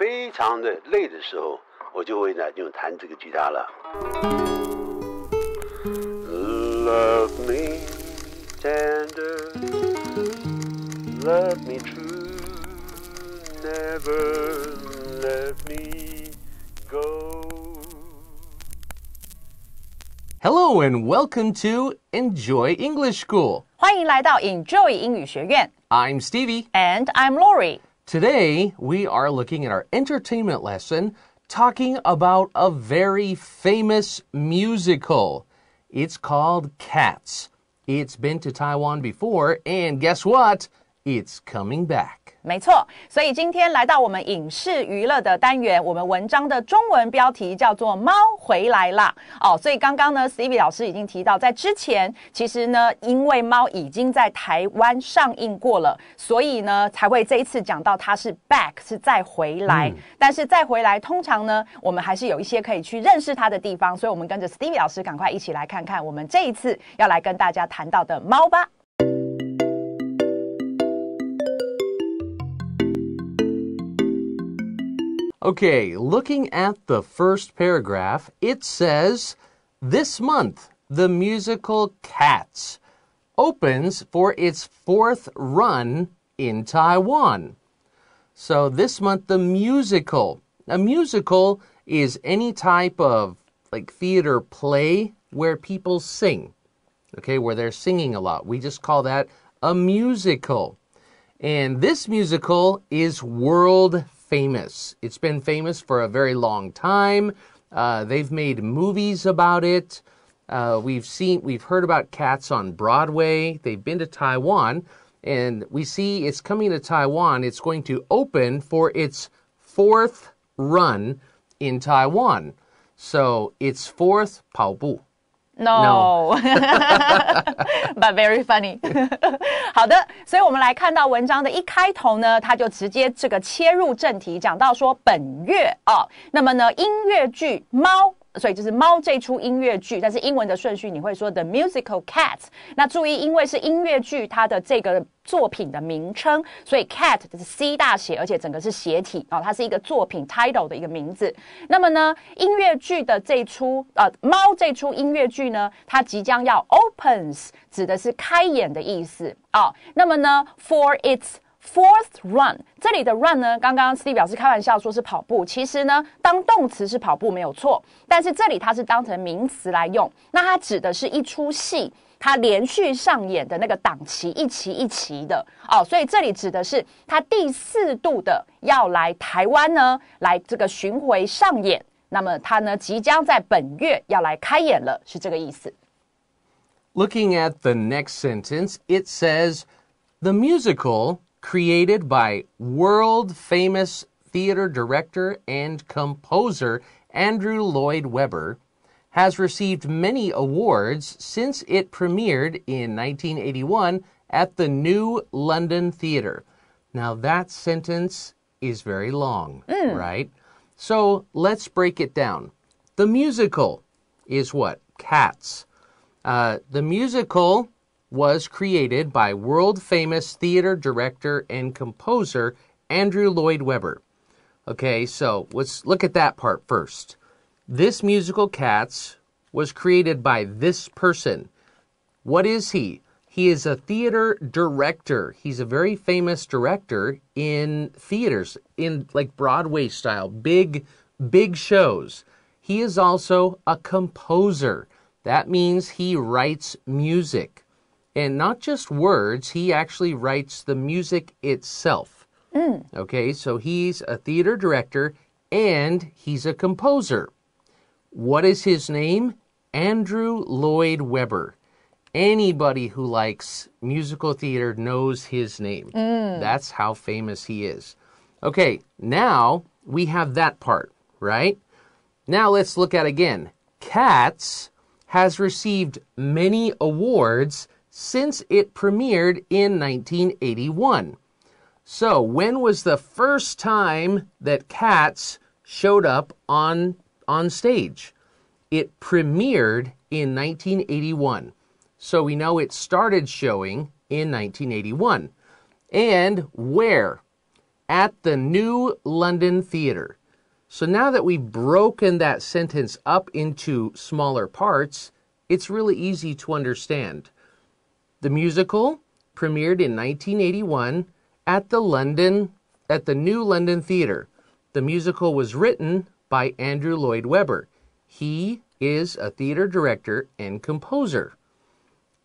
非常的累的时候，我就会呢用弹这个吉他了。Love me tender, love me true, never let me go. Hello and welcome to Enjoy English School. 欢迎来到 Enjoy 英语学院。I'm Stevie and I'm Laurie. Today, we are looking at our entertainment lesson talking about a very famous musical. It's called Cats. It's been to Taiwan before, and guess what? It's coming back. 没错，所以今天来到我们影视娱乐的单元，我们文章的中文标题叫做《猫回来了》哦。所以刚刚呢，Steve 老师已经提到，在之前其实呢，因为猫已经在台湾上映过了，所以呢才会这一次讲到它是 back 是再回来。但是再回来，通常呢，我们还是有一些可以去认识它的地方，所以我们跟着 Steve i 老师赶快一起来看看我们这一次要来跟大家谈到的猫吧。Okay, looking at the first paragraph, it says this month the musical Cats opens for its fourth run in Taiwan. So this month the musical. A musical is any type of like theater play where people sing. Okay, where they're singing a lot. We just call that a musical. And this musical is world famous. It's been famous for a very long time. Uh, they've made movies about it. Uh, we've seen, we've heard about cats on Broadway. They've been to Taiwan, and we see it's coming to Taiwan. It's going to open for its fourth run in Taiwan. So it's fourth 跑步 No，but very funny。好的，所以我们来看到文章的一开头呢，他就直接这个切入正题，讲到说本月啊，那么呢音乐剧猫。所以就是《猫》这出音乐剧，但是英文的顺序你会说 The Musical c a t 那注意，因为是音乐剧，它的这个作品的名称，所以 Cat 就是 C 大写，而且整个是斜体啊。它是一个作品 title 的一个名字。那么呢，音乐剧的这出呃《猫》这出音乐剧呢，它即将要 opens，指的是开演的意思啊。那么呢，for its Fourth run，这里的 run 呢？刚刚 Steve 表示开玩笑说是跑步，其实呢，当动词是跑步没有错，但是这里它是当成名词来用，那它指的是一出戏，它连续上演的那个档期，一期一期的哦，所以这里指的是它第四度的要来台湾呢，来这个巡回上演，那么它呢即将在本月要来开演了，是这个意思。Looking at the next sentence, it says the musical. created by world famous theater director and composer Andrew Lloyd Webber, has received many awards since it premiered in 1981 at the New London Theatre. Now, that sentence is very long, mm. right? So let's break it down. The musical is what? Cats. Uh, the musical was created by world famous theater director and composer Andrew Lloyd Webber. Okay, so let's look at that part first. This musical, Cats, was created by this person. What is he? He is a theater director. He's a very famous director in theaters, in like Broadway style, big, big shows. He is also a composer. That means he writes music and not just words, he actually writes the music itself. Mm. Okay, so he's a theater director and he's a composer. What is his name? Andrew Lloyd Webber. Anybody who likes musical theater knows his name. Mm. That's how famous he is. Okay, now we have that part, right? Now let's look at again. Cats has received many awards since it premiered in 1981. So, when was the first time that Cats showed up on, on stage? It premiered in 1981. So, we know it started showing in 1981. And where? At the New London Theatre. So now that we've broken that sentence up into smaller parts, it's really easy to understand. The musical premiered in 1981 at the London at the New London Theatre. The musical was written by Andrew Lloyd Webber. He is a theater director and composer.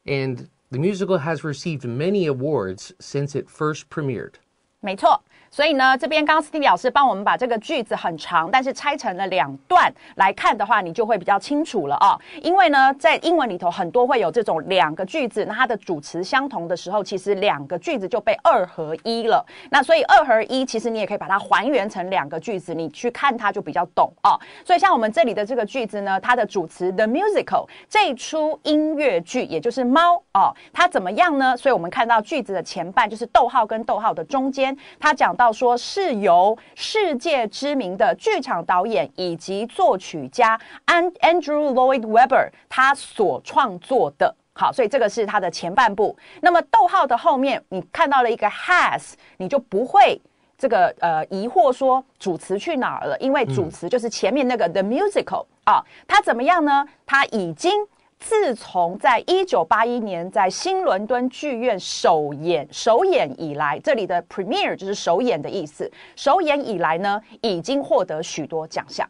And the musical has received many awards since it first premiered. 没错，所以呢，这边刚刚 Steve 老师帮我们把这个句子很长，但是拆成了两段来看的话，你就会比较清楚了哦。因为呢，在英文里头很多会有这种两个句子，那它的主词相同的时候，其实两个句子就被二合一了。那所以二合一，其实你也可以把它还原成两个句子，你去看它就比较懂哦。所以像我们这里的这个句子呢，它的主词 the musical 这出音乐剧，也就是猫哦，它怎么样呢？所以我们看到句子的前半就是逗号跟逗号的中间。他讲到说是由世界知名的剧场导演以及作曲家安 Andrew Lloyd Webber 他所创作的。好，所以这个是它的前半部。那么逗号的后面，你看到了一个 has，你就不会这个呃疑惑说主词去哪儿了，因为主词就是前面那个 The Musical 啊，它怎么样呢？它已经。自从在一九八一年在新伦敦剧院首演首演以来，这里的 premiere 就是首演的意思。首演以来呢，已经获得许多奖项。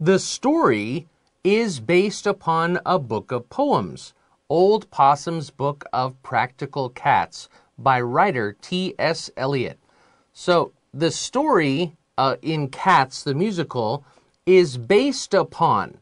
The story is based upon a book of poems, Old Possum's Book of Practical Cats by writer T.S. Eliot. So, the story uh, in Cats, the musical, is based upon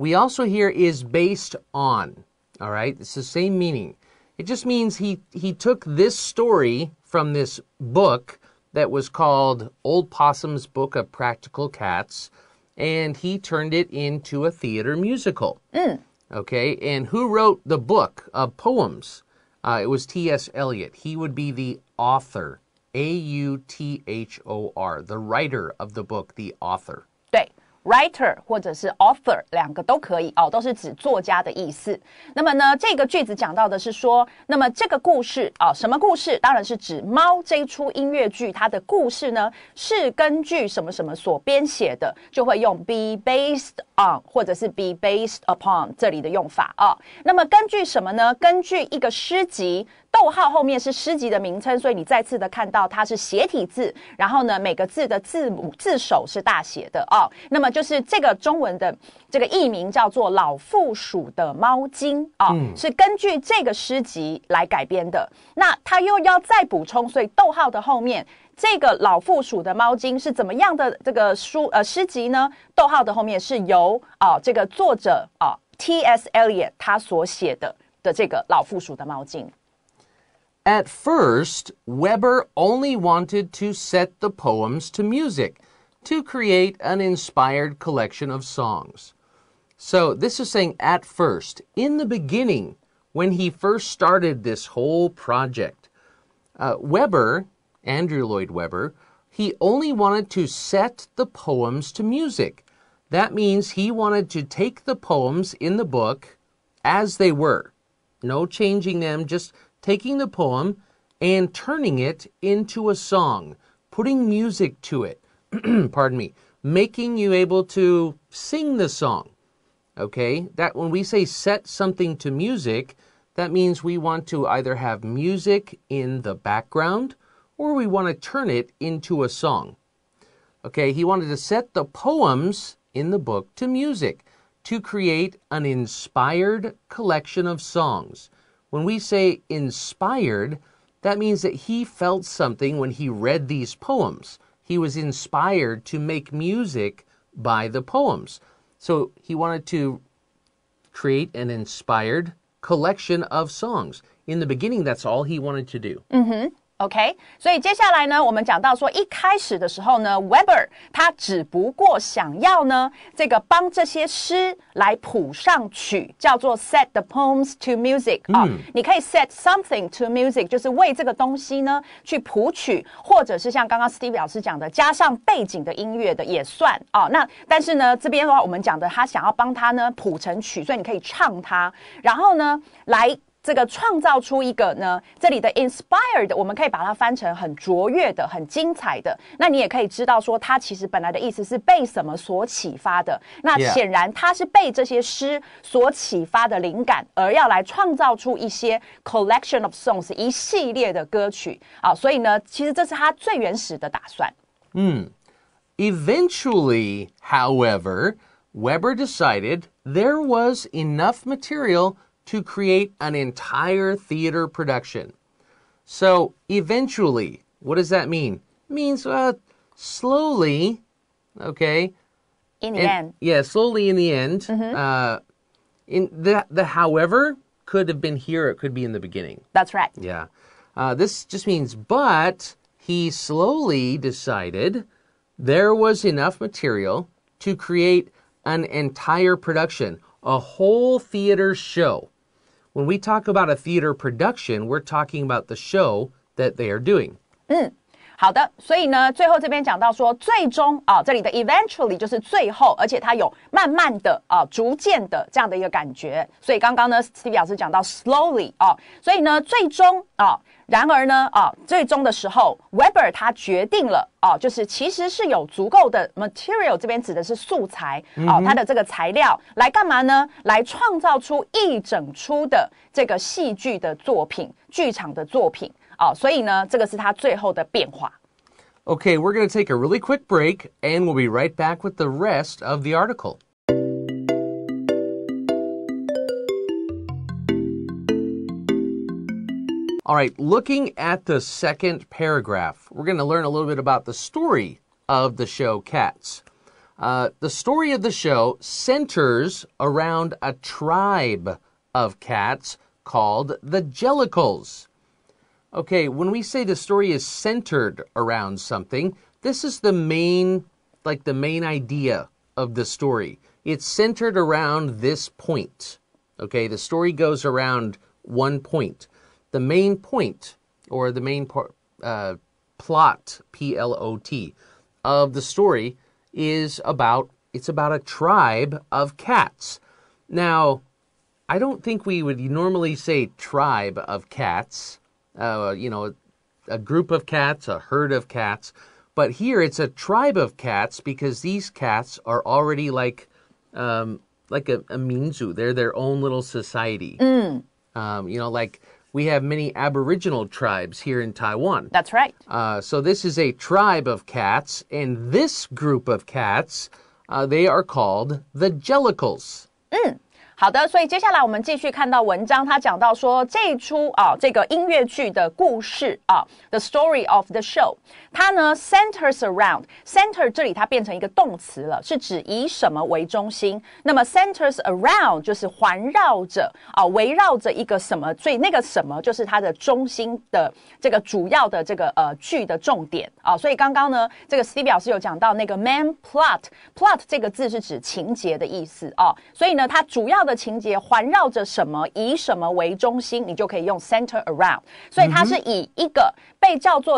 we also hear is based on. All right, it's the same meaning. It just means he, he took this story from this book that was called Old Possum's Book of Practical Cats, and he turned it into a theater musical. Mm. Okay, and who wrote the book of poems? Uh, it was T.S. Eliot. He would be the author, A U T H O R, the writer of the book, the author. 对，writer 或者是 author 两个都可以哦，都是指作家的意思。那么呢，这个句子讲到的是说，那么这个故事啊，什么故事？当然是指《猫》这出音乐剧，它的故事呢是根据什么什么所编写的，就会用 be based on 或者是 be based upon 这里的用法啊。那么根据什么呢？根据一个诗集。逗号后面是诗集的名称，所以你再次的看到它是斜体字，然后呢，每个字的字母字首是大写的哦。那么就是这个中文的这个译名叫做《老附鼠的猫经》哦，是根据这个诗集来改编的。那它又要再补充，所以逗号的后面，这个《老附鼠的猫精是怎么样的这个书呃诗集呢？逗号的后面是由啊这个作者啊 T S Eliot 他所写的的这个《老附鼠的猫精。At first, Weber only wanted to set the poems to music to create an inspired collection of songs. So this is saying at first, in the beginning, when he first started this whole project. Uh, Weber, Andrew Lloyd Webber, he only wanted to set the poems to music. That means he wanted to take the poems in the book as they were. No changing them, just taking the poem and turning it into a song, putting music to it, pardon me, making you able to sing the song. Okay, that when we say set something to music, that means we want to either have music in the background or we want to turn it into a song. Okay, he wanted to set the poems in the book to music to create an inspired collection of songs. When we say inspired, that means that he felt something when he read these poems. He was inspired to make music by the poems. So he wanted to create an inspired collection of songs. In the beginning, that's all he wanted to do. Mm-hmm. OK，所以接下来呢，我们讲到说，一开始的时候呢，Webber 他只不过想要呢，这个帮这些诗来谱上曲，叫做 set the poems to music 啊。你可以 set something to music，就是为这个东西呢去谱曲，或者是像刚刚 Steve 老师讲的，加上背景的音乐的也算啊。那但是呢，这边的话，我们讲的他想要帮他呢谱成曲，所以你可以唱它，然后呢来。这个创造出一个呢，这里的 inspired 我们可以把它翻成很卓越的、很精彩的。那你也可以知道说，它其实本来的意思是被什么所启发的。那显然它是被这些诗所启发的灵感，而要来创造出一些 collection of songs 一系列的歌曲啊。所以呢，其实这是他最原始的打算。嗯，Eventually, however, Weber decided there was enough material to create an entire theater production. So eventually, what does that mean? It means uh, slowly, okay. In the and, end. Yeah, slowly in the end. Mm -hmm. uh, in the the however could have been here. It could be in the beginning. That's right. Yeah. Uh, this just means but he slowly decided there was enough material to create an entire production, a whole theater show. When we talk about a theater production, we're talking about the show that they are doing. Mm. 好的，所以呢，最后这边讲到说，最终啊，这里的 eventually 就是最后，而且它有慢慢的啊，逐渐的这样的一个感觉。所以刚刚呢，Steve 表示讲到 slowly 哦，所以呢，最终啊，然而呢啊，最终的时候，Weber 他决定了啊，就是其实是有足够的 material，这边指的是素材啊，它的这个材料来干嘛呢？来创造出一整出的这个戏剧的作品，剧场的作品。Okay, we we're going to take a really quick break and we'll be right back with the rest of the article. All right, looking at the second paragraph, we're going to learn a little bit about the story of the show Cats. Uh, the story of the show centers around a tribe of cats called the Jellicles. Okay, when we say the story is centered around something, this is the main, like the main idea of the story. It's centered around this point. Okay, the story goes around one point. The main point, or the main part, uh, plot, P L O T, of the story is about it's about a tribe of cats. Now, I don't think we would normally say tribe of cats uh, you know, a group of cats, a herd of cats. But here it's a tribe of cats because these cats are already like um, like a, a minzu. They're their own little society. Mm. Um, you know, like we have many Aboriginal tribes here in Taiwan. That's right. Uh, so this is a tribe of cats, and this group of cats, uh, they are called the Jellicles. Mm. 好的，所以接下来我们继续看到文章，他讲到说这一出啊，这个音乐剧的故事啊，the story of the show。它呢，centers around center，这里它变成一个动词了，是指以什么为中心。那么 centers around 就是环绕着啊，围绕着一个什么，最那个什么就是它的中心的这个主要的这个呃句的重点啊。所以刚刚呢，这个 Steve 老师有讲到那个 main plot，plot 这个字是指情节的意思哦。所以呢，它主要的情节环绕着什么，以什么为中心，你就可以用 center around。所以它是以一个。This tribe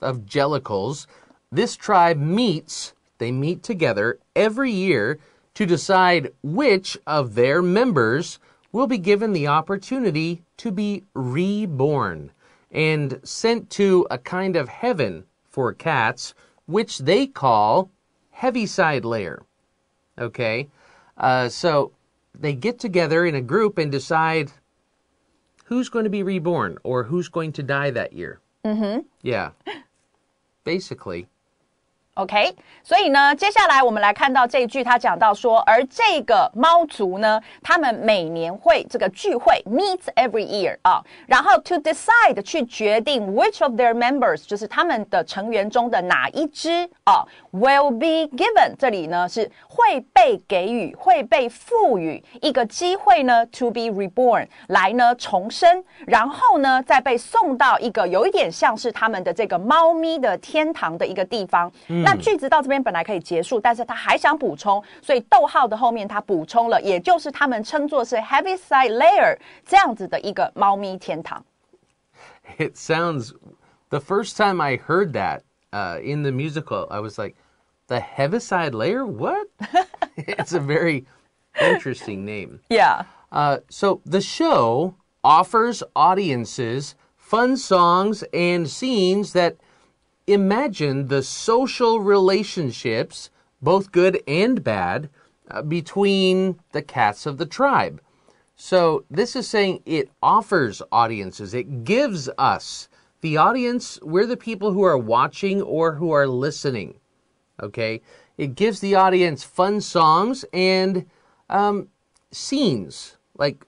of Jellicles, this tribe meets. They meet together every year to decide which of their members will be given the opportunity to be reborn and sent to a kind of heaven for cats, which they call heavy side layer. Okay? Uh, so they get together in a group and decide who's going to be reborn or who's going to die that year. Mm-hmm. Yeah. Basically. OK，所以呢，接下来我们来看到这一句，他讲到说，而这个猫族呢，他们每年会这个聚会 meets every year 啊，然后 to decide 去决定 which of their members 就是他们的成员中的哪一只啊，will be given 这里呢是会被给予会被赋予一个机会呢 to be reborn 来呢重生，然后呢再被送到一个有一点像是他们的这个猫咪的天堂的一个地方。那句子到这边本来可以结束，但是他还想补充，所以逗号的后面他补充了，也就是他们称作是 Side Layer 这样子的一个猫咪天堂。It sounds the first time I heard that uh, in the musical, I was like, the Heaviside Layer? What? it's a very interesting name. Yeah. Uh, so the show offers audiences fun songs and scenes that imagine the social relationships, both good and bad, uh, between the cats of the tribe. So this is saying it offers audiences, it gives us the audience, we're the people who are watching or who are listening. Okay? It gives the audience fun songs and um, scenes, like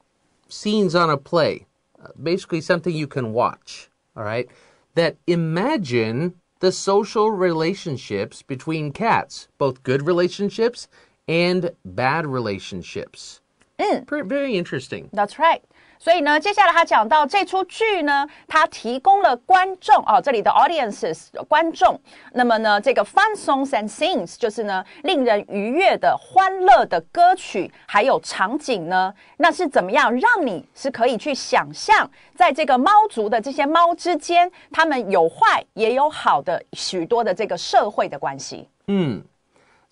scenes on a play, uh, basically something you can watch. All right? That imagine the social relationships between cats, both good relationships and bad relationships. Mm. Very interesting. That's right. 所以呢，接下来他讲到这出剧呢，他提供了观众哦，这里的 audiences 观众，那么呢，这个 fun songs and scenes 就是呢，令人愉悦的、欢乐的歌曲，还有场景呢，那是怎么样让你是可以去想象，在这个猫族的这些猫之间，他们有坏也有好的许多的这个社会的关系。嗯。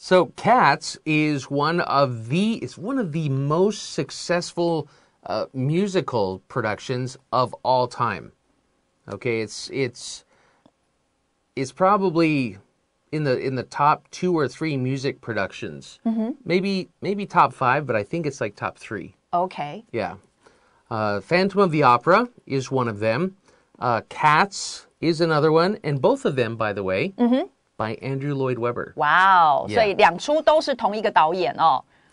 So Cats is one of the it's one of the most successful uh, musical productions of all time. Okay, it's it's it's probably in the in the top two or three music productions. Mm-hmm. Maybe maybe top five, but I think it's like top three. Okay. Yeah, uh, Phantom of the Opera is one of them. Uh, Cats is another one, and both of them, by the way, mm-hmm. by Andrew Lloyd Webber. Wow! Yeah.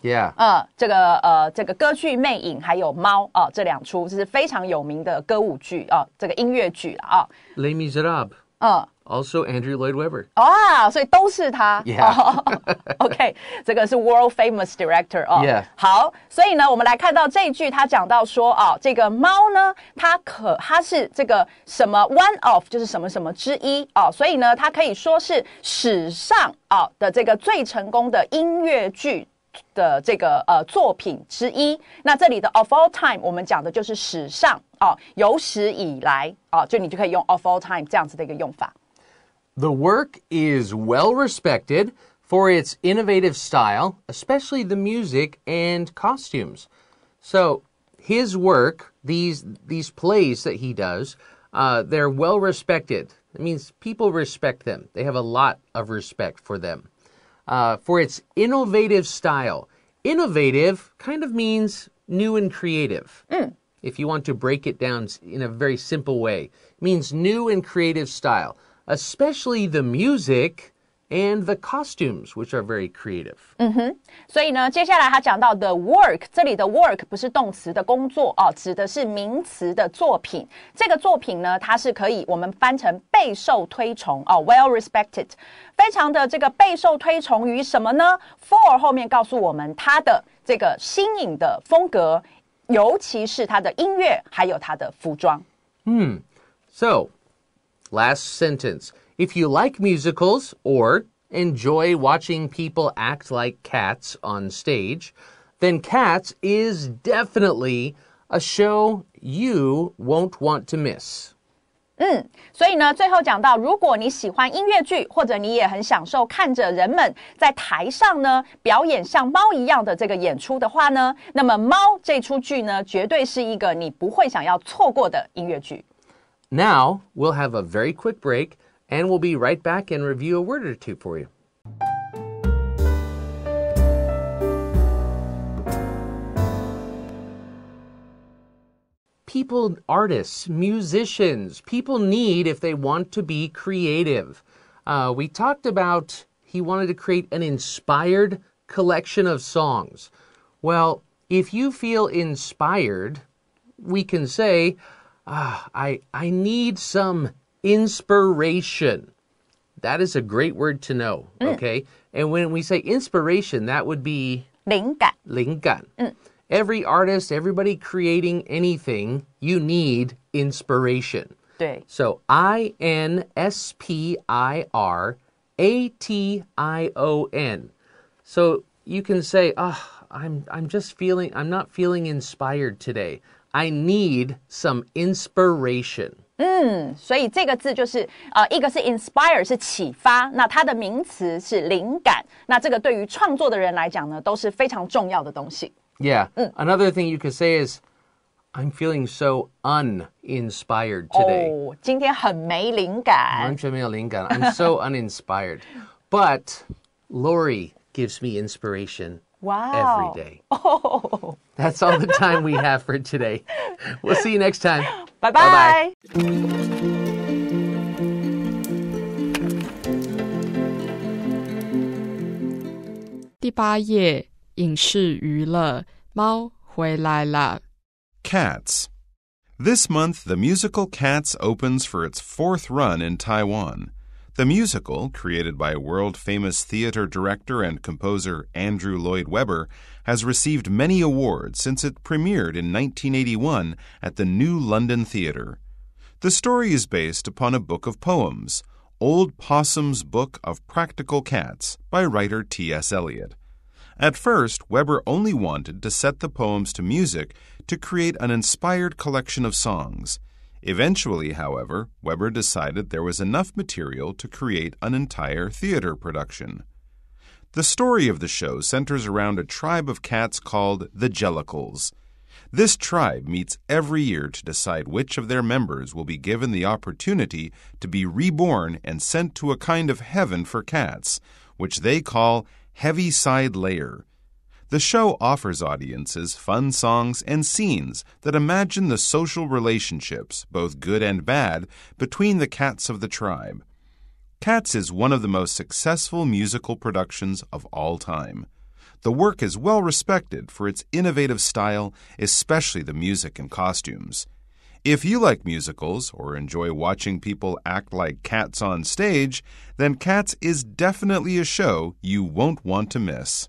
Yeah，啊，这个呃，这个歌剧《魅影》还有《猫》啊，这两出这是非常有名的歌舞剧啊，这个音乐剧啊。Les Misérables，嗯，Also Andrew Lloyd Webber，啊，所以都是他，Yeah，OK，这个是 World Famous Director 啊，Yeah，好，所以呢，我们来看到这一句，他讲到说啊，这个《猫》呢，它可它是这个什么 One of 就是什么什么之一啊，所以呢，它可以说是史上啊的这个最成功的音乐剧。的这个呃作品之一。那这里的 of all time，我们讲的就是史上哦，有史以来哦，就你就可以用 of all time 这样子的一个用法。The work is well respected for its innovative style, especially the music and costumes. So his work, these these plays that he does, uh, they're well respected. It means people respect them. They have a lot of respect for them. Uh, for its innovative style. Innovative kind of means new and creative. Mm. If you want to break it down in a very simple way, it means new and creative style, especially the music and the costumes, which are very creative. 嗯哼，所以呢，接下来他讲到 the work，这里的 work 不是动词的工作哦，指的是名词的作品。这个作品呢，它是可以我们翻成备受推崇哦，well respected，非常的这个备受推崇于什么呢？For 后面告诉我们它的这个新颖的风格，尤其是它的音乐，还有它的服装。嗯，So last sentence. If you like musicals or enjoy watching people act like cats on stage, then Cats is definitely a show you won't want to miss. 嗯，所以呢，最后讲到，如果你喜欢音乐剧，或者你也很享受看着人们在台上呢表演像猫一样的这个演出的话呢，那么《猫》这出剧呢，绝对是一个你不会想要错过的音乐剧。Now we'll have a very quick break and we'll be right back and review a word or two for you. People, artists, musicians, people need if they want to be creative. Uh, we talked about he wanted to create an inspired collection of songs. Well, if you feel inspired, we can say, ah, I, I need some inspiration. That is a great word to know. Mm. Okay. And when we say inspiration, that would be 灵感.灵感. Mm. Every artist, everybody creating anything, you need inspiration. So I N S P I R A T I O N. So you can say, oh, I'm I'm just feeling I'm not feeling inspired today. I need some inspiration. 嗯，所以这个字就是呃，一个是 inspire 是启发，那它的名词是灵感，那这个对于创作的人来讲呢，都是非常重要的东西。Yeah. Mm. Another thing you could say is, I'm feeling so uninspired today. Oh, 今天很没灵感。完全没有灵感. I'm so uninspired. But Lori gives me inspiration Wow. Every day. Oh. That's all the time we have for today. We'll see you next time. Bye bye. Cats. This month, the musical Cats opens for its fourth run in Taiwan. The musical, created by world famous theater director and composer Andrew Lloyd Webber, has received many awards since it premiered in 1981 at the New London Theatre. The story is based upon a book of poems, Old Possum's Book of Practical Cats, by writer T.S. Eliot. At first, Weber only wanted to set the poems to music to create an inspired collection of songs. Eventually, however, Weber decided there was enough material to create an entire theater production. The story of the show centers around a tribe of cats called the Jellicles. This tribe meets every year to decide which of their members will be given the opportunity to be reborn and sent to a kind of heaven for cats, which they call Heaviside Layer, the show offers audiences fun songs and scenes that imagine the social relationships, both good and bad, between the cats of the tribe. Cats is one of the most successful musical productions of all time. The work is well respected for its innovative style, especially the music and costumes. If you like musicals or enjoy watching people act like cats on stage, then Cats is definitely a show you won't want to miss.